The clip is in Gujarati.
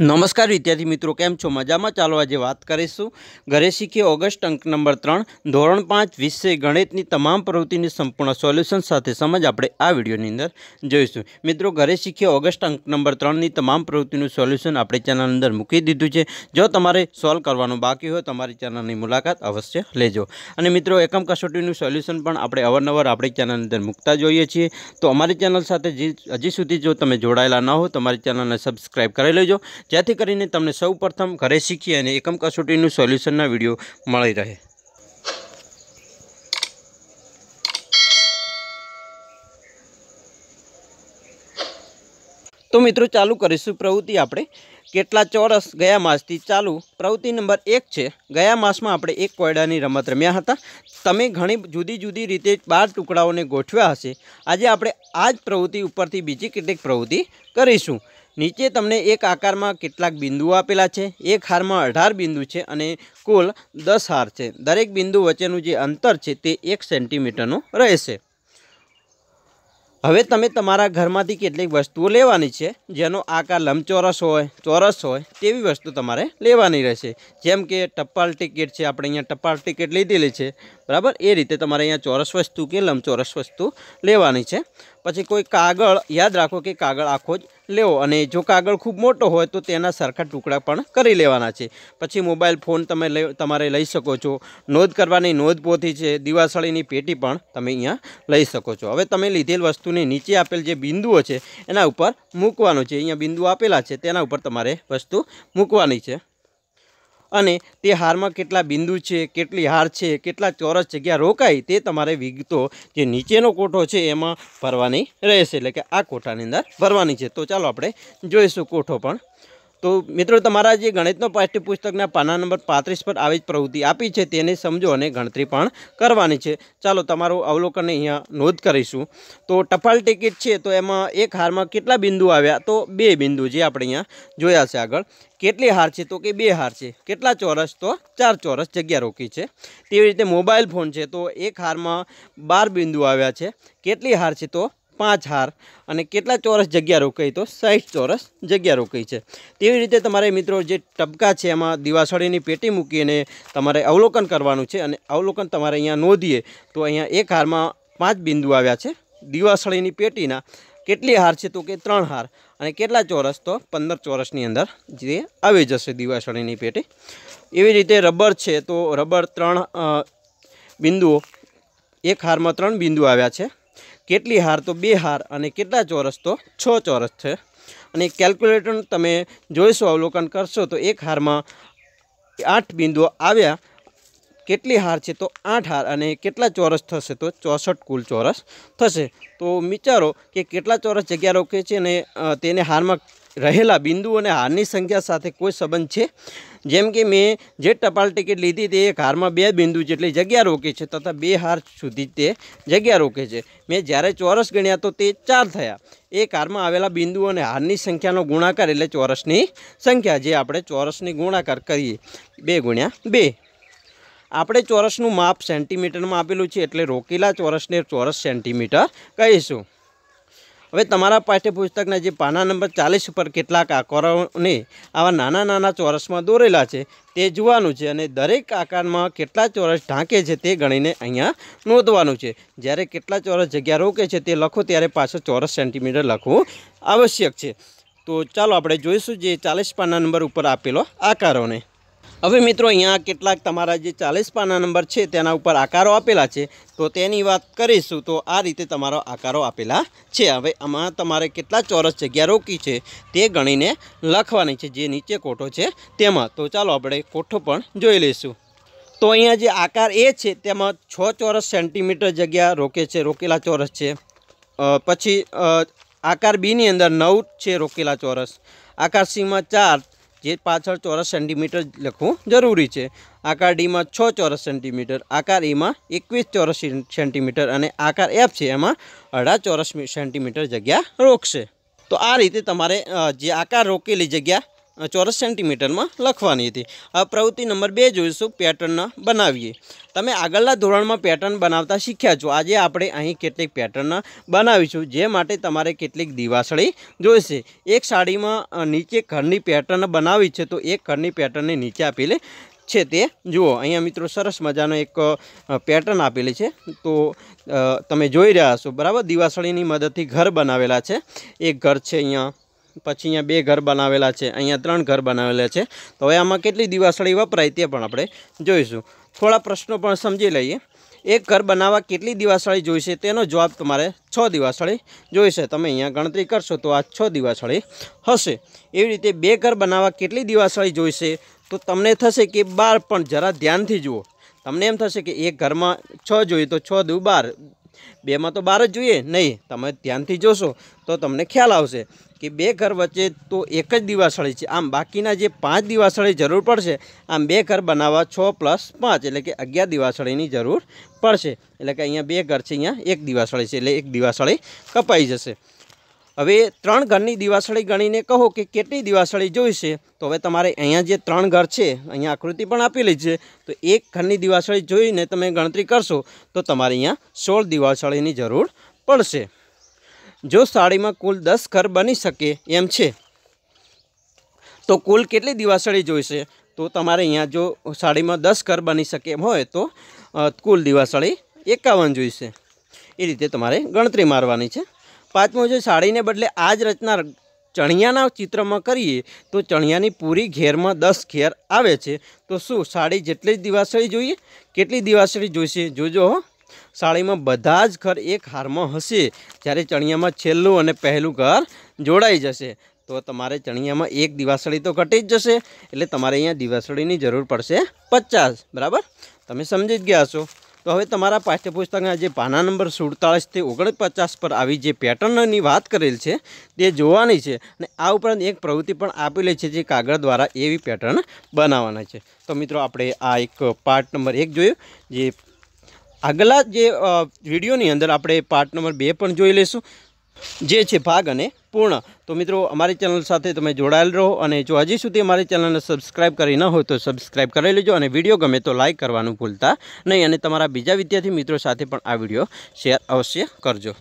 નમસ્કાર વિદ્યાર્થી મિત્રો કેમ છો મજામાં ચાલો આજે વાત કરીશું ઘરે શીખીએ ઓગસ્ટ અંક નંબર ત્રણ ધોરણ પાંચ વિશે ગણિતની તમામ પ્રવૃત્તિની સંપૂર્ણ સોલ્યુશન સાથે સમજ આપણે આ વિડીયોની અંદર જોઈશું મિત્રો ઘરે શીખીએ ઓગસ્ટ અંક નંબર ત્રણની તમામ પ્રવૃત્તિનું સોલ્યુશન આપણે ચેનલ અંદર મૂકી દીધું છે જો તમારે સોલ્વ કરવાનું બાકી હોય તમારી ચેનલની મુલાકાત અવશ્ય લેજો અને મિત્રો એકમ કસોટીનું સોલ્યુશન પણ આપણે અવારનવાર આપણી ચેનલ અંદર મૂકતા જોઈએ છીએ તો અમારી ચેનલ સાથે હજી સુધી જો તમે જોડાયેલા ન હો તમારી ચેનલને સબસ્ક્રાઈબ કરી લેજો જેથી કરીને તમને સૌ પ્રથમ ઘરે શીખી અને એકમ કસોટીનું સોલ્યુશનના વિડીયો મળી રહે તો મિત્રો ચાલુ કરીશું પ્રવૃત્તિ આપણે કેટલા ચોરસ ગયા માસથી ચાલુ પ્રવૃત્તિ નંબર એક છે ગયા માસમાં આપણે એક કોયડાની રમત રમ્યા હતા તમે ઘણી જુદી જુદી રીતે બાર ટુકડાઓને ગોઠવ્યા હશે આજે આપણે આ જ પ્રવૃત્તિ ઉપરથી બીજી કેટલીક પ્રવૃત્તિ કરીશું નીચે તમને એક આકારમાં કેટલાક બિંદુઓ આપેલા છે એક હારમાં અઢાર બિંદુ છે અને કુલ દસ હાર છે દરેક બિંદુ વચ્ચેનું જે અંતર છે તે એક સેન્ટીમીટરનું રહેશે હવે તમે તમારા ઘરમાંથી કેટલીક વસ્તુઓ લેવાની છે જેનો આકાર લંબચોરસ હોય ચોરસ હોય તેવી વસ્તુ તમારે લેવાની રહેશે જેમ કે ટપાલ ટિકિટ છે આપણે અહીંયા ટપાલ ટિકિટ લીધેલી છે બરાબર એ રીતે તમારે અહીંયા ચોરસ વસ્તુ કે લંબચોરસ વસ્તુ લેવાની છે પછી કોઈ કાગળ યાદ રાખો કે કાગળ આખો જ લેવો અને જો કાગળ ખૂબ મોટો હોય તો તેના સરખા ટુકડા પણ કરી લેવાના છે પછી મોબાઈલ ફોન તમે તમારે લઈ શકો છો નોંધ કરવાની નોંધ પોથી છે દિવાસળીની પેટી પણ તમે અહીંયા લઈ શકો છો હવે તમે લીધેલ વસ્તુની નીચે આપેલ જે બિંદુઓ છે એના ઉપર મૂકવાનું છે અહીંયા બિંદુ આપેલા છે તેના ઉપર તમારે વસ્તુ મૂકવાની છે અને તે હારમાં કેટલા બિંદુ છે કેટલી હાર છે કેટલા ચોરસ જગ્યા રોકાય તે તમારે વિગતો જે નીચેનો કોઠો છે એમાં ભરવાની રહેશે એટલે કે આ કોઠાની અંદર ભરવાની છે તો ચાલો આપણે જોઈશું કોઠો પણ તો મિત્રો તમારા જે ગણિતનો પાઠ્યપુસ્તકના પાના નંબર પાંત્રીસ પર આવી જ પ્રવૃત્તિ આપી છે તેને સમજો અને ગણતરી પણ કરવાની છે ચાલો તમારું અવલોકન અહીંયા નોંધ કરીશું તો ટપાલ ટિકિટ છે તો એમાં એક હારમાં કેટલા બિંદુ આવ્યા તો બે બિંદુ જે આપણે અહીંયા જોયા છે આગળ કેટલી હાર છે તો કે બે હાર છે કેટલા ચોરસ તો ચાર ચોરસ જગ્યા રોકી છે તેવી રીતે મોબાઈલ ફોન છે તો એક હારમાં બાર બિંદુ આવ્યા છે કેટલી હાર છે તો પાંચ હાર અને કેટલા ચોરસ જગ્યા રોકાઈ તો સાઠ ચોરસ જગ્યા રોકાઈ છે તેવી રીતે તમારે મિત્રો જે ટપકા છે એમાં દિવાસળીની પેટી મૂકીને તમારે અવલોકન કરવાનું છે અને અવલોકન તમારે અહીંયા નોંધીએ તો અહીંયા એક હારમાં પાંચ બિંદુ આવ્યા છે દિવાસળીની પેટીના કેટલી હાર છે તો કે ત્રણ હાર અને કેટલા ચોરસ તો પંદર ચોરસની અંદર જે આવી જશે દિવાસળીની પેટી એવી રીતે રબર છે તો રબર ત્રણ બિંદુઓ એક હારમાં ત્રણ બિંદુ આવ્યા છે કેટલી હાર તો બે હાર અને કેટલા ચોરસ તો છ ચોરસ છે અને કેલ્ક્યુલેટર તમે જોઈશો અવલોકન કરશો તો એક હારમાં આઠ બિંદુઓ આવ્યા કેટલી હાર છે તો આઠ હાર અને કેટલા ચોરસ થશે તો ચોસઠ કુલ ચોરસ થશે તો વિચારો કે કેટલા ચોરસ જગ્યા રોકે છે અને તેને હારમાં રહેલા બિંદુ અને હારની સંખ્યા સાથે કોઈ સંબંધ છે જેમ કે મેં જે ટપાલ ટિકિટ લીધી તે એક હારમાં બે બિંદુ જેટલી જગ્યા રોકે છે તથા બે હાર સુધી તે જગ્યા રોકે છે મેં જ્યારે ચોરસ ગણ્યા તો તે ચાર થયા એ હારમાં આવેલા બિંદુ અને હારની સંખ્યાનો ગુણાકાર એટલે ચોરસની સંખ્યા જે આપણે ચોરસની ગુણાકાર કરીએ બે ગુણ્યા બે આપણે ચોરસનું માપ સેન્ટીમીટરમાં આપેલું છે એટલે રોકેલા ચોરસને ચોરસ સેન્ટીમીટર કહીશું હવે તમારા પાઠ્યપુસ્તકના જે પાના નંબર ચાલીસ ઉપર કેટલાક આકારોને આવા નાના નાના ચોરસમાં દોરેલા છે તે જોવાનું છે અને દરેક આકારમાં કેટલા ચોરસ ઢાંકે છે તે ગણીને અહીંયા નોંધવાનું છે જ્યારે કેટલા ચોરસ જગ્યા રોકે છે તે લખો ત્યારે પાછળ ચોરસ સેન્ટીમીટર લખવું આવશ્યક છે તો ચાલો આપણે જોઈશું જે ચાલીસ પાના નંબર ઉપર આપેલો આકારોને હવે મિત્રો અહીંયા કેટલાક તમારા જે ચાલીસ પાના નંબર છે તેના ઉપર આકારો આપેલા છે તો તેની વાત કરીશું તો આ રીતે તમારો આકારો આપેલા છે હવે આમાં તમારે કેટલા ચોરસ જગ્યા રોકી છે તે ગણીને લખવાની છે જે નીચે કોઠો છે તેમાં તો ચાલો આપણે કોઠો પણ જોઈ લઈશું તો અહીંયા જે આકાર એ છે તેમાં છ ચોરસ સેન્ટીમીટર જગ્યા રોકે છે રોકેલા ચોરસ છે પછી આકાર બીની અંદર નવ છે રોકેલા ચોરસ આકાર સીમાં ચાર જે 54 ચોરસ સેન્ટીમીટર લખવું જરૂરી છે આકાર D માં 6 ચોરસ સેન્ટીમીટર આકાર E માં 21 ચોરસ સેન્ટીમીટર અને આકાર F છે એમાં 1.5 ચોરસ સેન્ટીમીટર જગ્યા રોકશે તો આ રીતે તમારે જે આકાર રોકી લે જગ્યા ચોરસ સેન્ટીમીટરમાં લખવાની હતી હવે પ્રવૃત્તિ નંબર બે જોઈશું પેટર્ન બનાવીએ તમે આગળના ધોરણમાં પેટર્ન બનાવતા શીખ્યા છો આજે આપણે અહીં કેટલીક પેટર્ન બનાવીશું જે માટે તમારે કેટલીક દિવાસળી જોઈશે એક સાડીમાં નીચે ઘરની પેટર્ન બનાવી છે તો એક ઘરની પેટર્નને નીચે આપેલી છે તે જુઓ અહીંયા મિત્રો સરસ મજાનો એક પેટર્ન આપેલી છે તો તમે જોઈ રહ્યા છો બરાબર દિવાસળીની મદદથી ઘર બનાવેલા છે એક ઘર છે અહીંયા પછી અહીંયા બે ઘર બનાવેલા છે અહીંયા ત્રણ ઘર બનાવેલા છે તો હવે આમાં કેટલી દિવાસળી વપરાય તે પણ આપણે જોઈશું થોડા પ્રશ્નો પણ સમજી લઈએ એક ઘર બનાવવા કેટલી દિવાસળી જોઈશે તેનો જવાબ તમારે છ દિવાસળી જોઈશે તમે અહીંયા ગણતરી કરશો તો આ છ દિવાસળી હશે એવી રીતે બે ઘર બનાવવા કેટલી દિવાસળી જોઈશે તો તમને થશે કે બાર પણ જરા ધ્યાનથી જુઓ તમને એમ થશે કે એક ઘરમાં છ જોઈએ તો છ દુ બાર બેમાં તો બાર જ જોઈએ નહીં તમે ધ્યાનથી જોશો તો તમને ખ્યાલ આવશે કે બે ઘર વચ્ચે તો એક જ દિવાસળી છે આમ બાકીના જે પાંચ દિવાસળી જરૂર પડશે આમ બે ઘર બનાવવા છ પ્લસ પાંચ એટલે કે અગિયાર દિવાસળીની જરૂર પડશે એટલે કે અહીંયા બે ઘર છે અહીંયા એક દિવાસળી છે એટલે એક દિવાસળી કપાઈ જશે હવે ત્રણ ઘરની દિવાસળી ગણીને કહો કે કેટલી દિવાસળી જોઈશે તો હવે તમારે અહીંયા જે ત્રણ ઘર છે અહીંયા આકૃતિ પણ આપેલી છે તો એક ઘરની દિવાસળી જોઈને તમે ગણતરી કરશો તો તમારે અહીંયા સોળ દિવાસળીની જરૂર પડશે જો સાડીમાં કુલ દસ ઘર બની શકે એમ છે તો કુલ કેટલી દિવાસળી જોઈશે તો તમારે અહીંયા જો સાડીમાં દસ ઘર બની શકે એમ હોય તો કુલ દિવાસળી એકાવન જોઈશે એ રીતે તમારે ગણતરી મારવાની છે પાંચમો છે સાડીને બદલે આ જ રચના ચણિયાના ચિત્રમાં કરીએ તો ચણિયાની પૂરી ઘેરમાં દસ ઘેર આવે છે તો શું સાડી જેટલી જ દિવાસળી જોઈએ કેટલી દિવાસળી જોઈશે જોજો સાડીમાં બધા જ ઘર એક હારમાં હશે જ્યારે ચણિયામાં છેલ્લું અને પહેલું ઘર જોડાઈ જશે તો તમારે ચણિયામાં એક દિવાસળી તો ઘટી જ જશે એટલે તમારે અહીંયા દિવાસળીની જરૂર પડશે પચાસ બરાબર તમે સમજી જ ગયા છો તો હવે તમારા પાઠ્યપુસ્તકના જે પાના નંબર સુડતાળીસથી ઓગણપચાસ પર આવી જે પેટર્નની વાત કરેલ છે તે જોવાની છે અને આ ઉપરાંત એક પ્રવૃત્તિ પણ આપેલી છે જે કાગળ દ્વારા એવી પેટર્ન બનાવવાના છે તો મિત્રો આપણે આ એક પાર્ટ નંબર એક જોયું જે આગલા જે વિડીયોની અંદર આપણે પાર્ટ નંબર બે પણ જોઈ લઈશું જે છે ભાગ અને પૂર્ણ તો મિત્રો અમારી ચેનલ સાથે તમે જોડાયેલ રહો અને જો હજી સુધી અમારી ચેનલને સબસ્ક્રાઈબ કરી ન હોય તો સબસ્ક્રાઈબ કરી લેજો અને વિડીયો ગમે તો લાઇક કરવાનું ભૂલતા નહીં અને તમારા બીજા વિદ્યાર્થી મિત્રો સાથે પણ આ વિડીયો શેર અવશ્ય કરજો